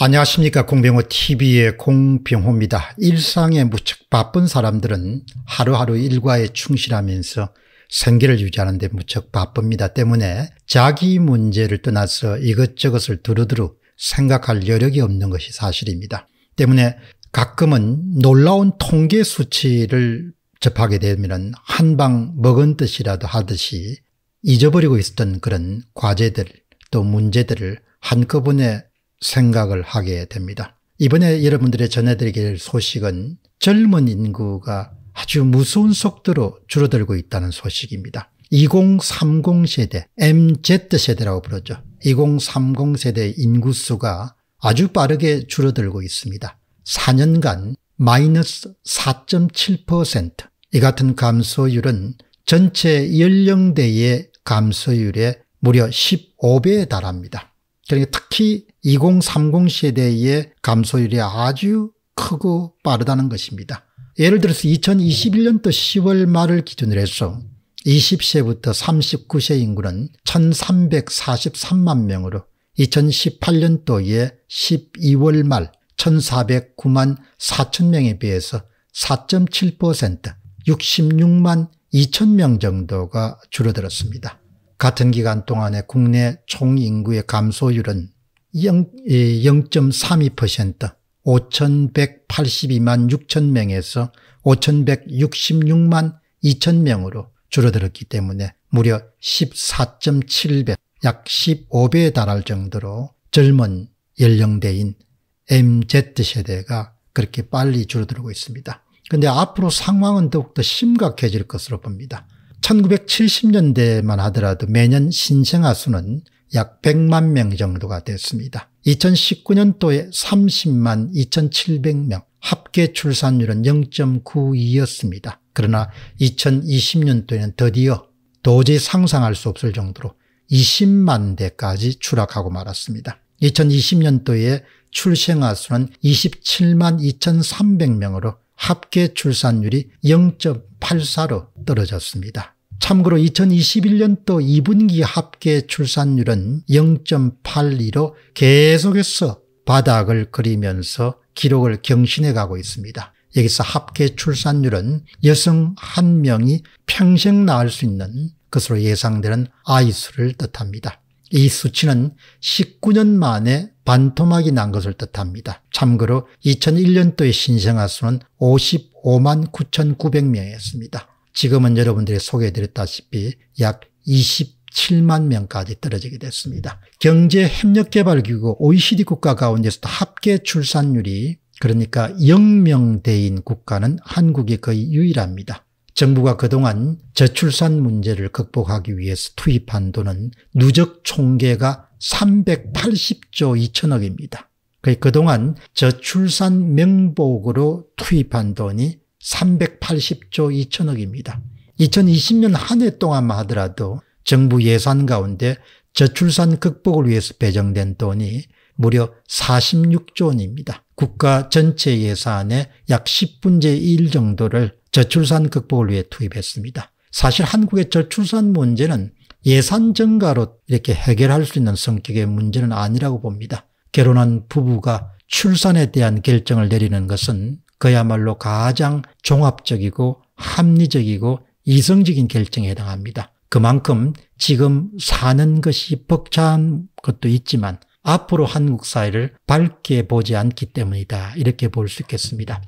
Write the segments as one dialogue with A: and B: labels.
A: 안녕하십니까 공병호 tv의 공병호입니다. 일상에 무척 바쁜 사람들은 하루하루 일과에 충실하면서 생계를 유지하는 데 무척 바쁩니다. 때문에 자기 문제를 떠나서 이것저것을 두루두루 생각할 여력이 없는 것이 사실입니다. 때문에 가끔은 놀라운 통계 수치를 접하게 되면 한 방 먹은 뜻이라도 하듯이 잊어버리고 있었던 그런 과제들 또 문제들을 한꺼번에 생각을 하게 됩니다. 이번에 여러분들의 전해드릴 소식은 젊은 인구가 아주 무서운 속도로 줄어들고 있다는 소식입니다. 2030 세대, MZ세대라고 부르죠. 2030 세대 인구수가 아주 빠르게 줄어들고 있습니다. 4년간 마이너스 4.7%. 이 같은 감소율은 전체 연령대의 감소율의 무려 15배에 달합니다. 그러니까 특히 2030 세대의 감소율이 아주 크고 빠르다는 것입니다. 예를 들어서 2021년도 10월 말을 기준으로 해서 20세부터 39세 인구는 1343만 명으로 2018년도에 12월 말 1409만 4천 명에 비해서 4.7% 66만 2천 명 정도가 줄어들었습니다. 같은 기간 동안에 국내 총인구의 감소율은 0.32% 5,182만 6천 명에서 5,166만 2천 명으로 줄어들었기 때문에 무려 14.7배, 약 15배에 달할 정도로 젊은 연령대인 MZ세대가 그렇게 빨리 줄어들고 있습니다. 근데 앞으로 상황은 더욱더 심각해질 것으로 봅니다. 1970년대만 하더라도 매년 신생아 수는 약 100만 명 정도가 됐습니다. 2019년도에 30만 2,700명, 합계 출산율은 0.92였습니다. 그러나 2020년도에는 드디어 도저히 상상할 수 없을 정도로 20만 대까지 추락하고 말았습니다. 2020년도에 출생아 수는 27만 2,300명으로 합계 출산율이 0.84로 떨어졌습니다. 참고로 2021년 도 2분기 합계 출산율은 0.82로 계속해서 바닥을 그리면서 기록을 경신해 가고 있습니다. 여기서 합계 출산율은 여성 한 명이 평생 낳을 수 있는 것으로 예상되는 아이 수를 뜻합니다. 이 수치는 19년 만에 반토막이 난 것을 뜻합니다. 참고로 2001년도의 신생아 수는 55만 9,900명이었습니다. 지금은 여러분들이 소개해드렸다시피 약 27만 명까지 떨어지게 됐습니다. 경제협력개발기구 OECD 국가 가운데서도 합계 출산율이 그러니까 영명대인 국가는 한국이 거의 유일합니다. 정부가 그동안 저출산 문제를 극복하기 위해서 투입한 돈은 누적 총계가 380조 2천억입니다. 그동안 저출산 명목으로 투입한 돈이 380조 2천억입니다. 2020년 한 해 동안만 하더라도 정부 예산 가운데 저출산 극복을 위해서 배정된 돈이 무려 46조 원입니다. 국가 전체 예산의 약1 0분제1 정도를 저출산 극복을 위해 투입했습니다. 사실 한국의 저출산 문제는 예산 증가로 이렇게 해결할 수 있는 성격의 문제는 아니라고 봅니다. 결혼한 부부가 출산에 대한 결정을 내리는 것은 그야말로 가장 종합적이고 합리적이고 이성적인 결정에 해당합니다. 그만큼 지금 사는 것이 벅찬 것도 있지만 앞으로 한국 사회를 밝게 보지 않기 때문이다. 이렇게 볼 수 있겠습니다.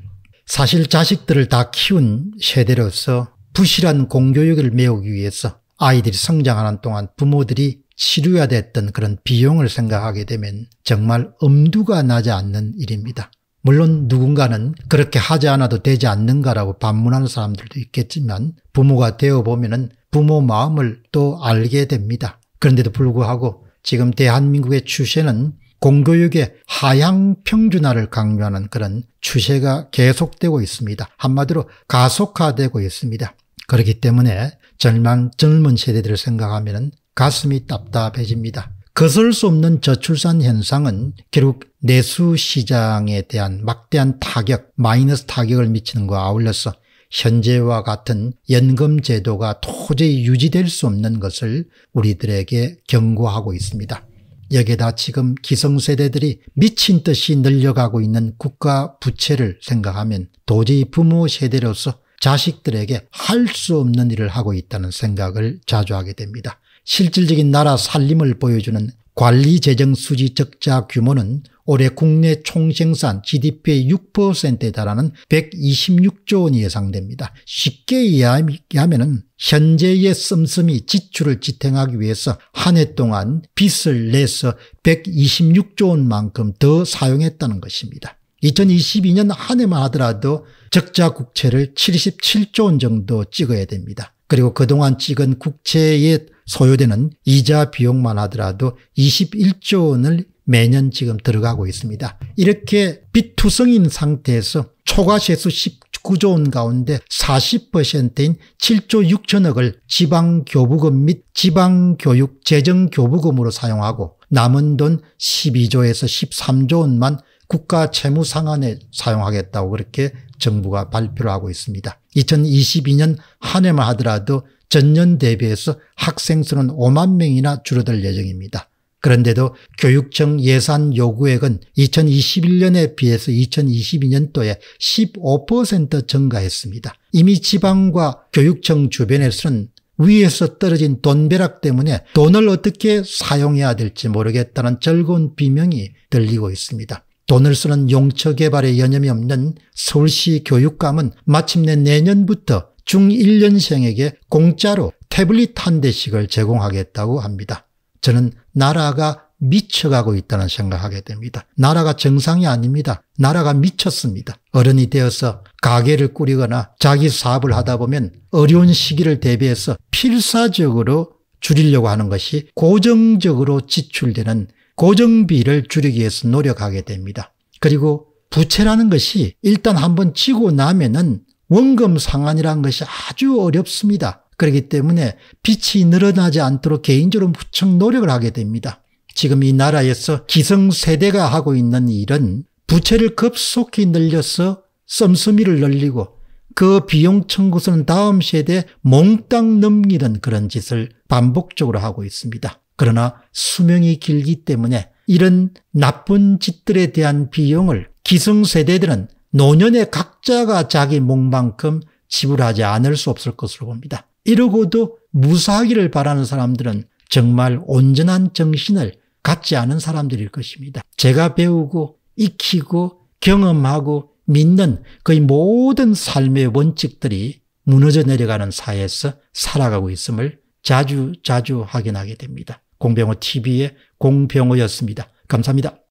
A: 사실 자식들을 다 키운 세대로서 부실한 공교육을 메우기 위해서 아이들이 성장하는 동안 부모들이 치료해야 됐던 그런 비용을 생각하게 되면 정말 엄두가 나지 않는 일입니다. 물론 누군가는 그렇게 하지 않아도 되지 않는가라고 반문하는 사람들도 있겠지만 부모가 되어보면 부모 마음을 또 알게 됩니다. 그런데도 불구하고 지금 대한민국의 추세는 공교육의 하향평준화를 강요하는 그런 추세가 계속되고 있습니다. 한마디로 가속화되고 있습니다. 그렇기 때문에 젊은, 젊은 세대들을 생각하면 가슴이 답답해집니다. 거슬 수 없는 저출산 현상은 결국 내수 시장에 대한 막대한 타격, 마이너스 타격을 미치는 것과 아울러서 현재와 같은 연금 제도가 도저히 유지될 수 없는 것을 우리들에게 경고하고 있습니다. 여기에다 지금 기성세대들이 미친 듯이 늘려가고 있는 국가 부채를 생각하면 도저히 부모 세대로서 자식들에게 할 수 없는 일을 하고 있다는 생각을 자주 하게 됩니다. 실질적인 나라 살림을 보여주는 관리재정수지 적자 규모는 올해 국내 총생산 GDP의 6%에 달하는 126조 원이 예상됩니다. 쉽게 이해하면 현재의 씀씀이 지출을 지탱하기 위해서 한 해 동안 빚을 내서 126조 원만큼 더 사용했다는 것입니다. 2022년 한 해만 하더라도 적자 국채를 77조 원 정도 찍어야 됩니다. 그리고 그동안 찍은 국채의 소요되는 이자 비용만 하더라도 21조 원을 매년 지금 들어가고 있습니다. 이렇게 빚투성인 상태에서 초과세수 19조 원 가운데 40%인 7조 6천억을 지방교부금 및 지방교육 재정교부금으로 사용하고 남은 돈 12조에서 13조 원만 국가 채무 상환에 사용하겠다고 그렇게 정부가 발표를 하고 있습니다. 2022년 한 해만 하더라도 전년 대비해서 학생 수는 5만 명이나 줄어들 예정입니다. 그런데도 교육청 예산 요구액은 2021년에 비해서 2022년도에 15% 증가했습니다. 이미 지방과 교육청 주변에서는 위에서 떨어진 돈벼락 때문에 돈을 어떻게 사용해야 될지 모르겠다는 즐거운 비명이 들리고 있습니다. 돈을 쓰는 용처 개발에 여념이 없는 서울시 교육감은 마침내 내년부터 중1년생에게 공짜로 태블릿 한 대씩을 제공하겠다고 합니다. 저는 나라가 미쳐가고 있다는 생각하게 을 됩니다. 나라가 정상이 아닙니다. 나라가 미쳤습니다. 어른이 되어서 가게를 꾸리거나 자기 사업을 하다 보면 어려운 시기를 대비해서 필사적으로 줄이려고 하는 것이 고정적으로 지출되는 고정비를 줄이기 위해서 노력하게 됩니다. 그리고 부채라는 것이 일단 한번 지고 나면은 원금 상환이란 것이 아주 어렵습니다. 그렇기 때문에 빚이 늘어나지 않도록 개인적으로 무척 노력을 하게 됩니다. 지금 이 나라에서 기성세대가 하고 있는 일은 부채를 급속히 늘려서 썸썸이를 늘리고 그 비용 청구서는 다음 세대 몽땅 넘기는 그런 짓을 반복적으로 하고 있습니다. 그러나 수명이 길기 때문에 이런 나쁜 짓들에 대한 비용을 기성세대들은 노년의 각자가 자기 몫만큼 지불하지 않을 수 없을 것으로 봅니다. 이러고도 무사하기를 바라는 사람들은 정말 온전한 정신을 갖지 않은 사람들일 것입니다. 제가 배우고 익히고 경험하고 믿는 거의 모든 삶의 원칙들이 무너져 내려가는 사회에서 살아가고 있음을 자주 자주 확인하게 됩니다. 공병호 TV의 공병호였습니다. 감사합니다.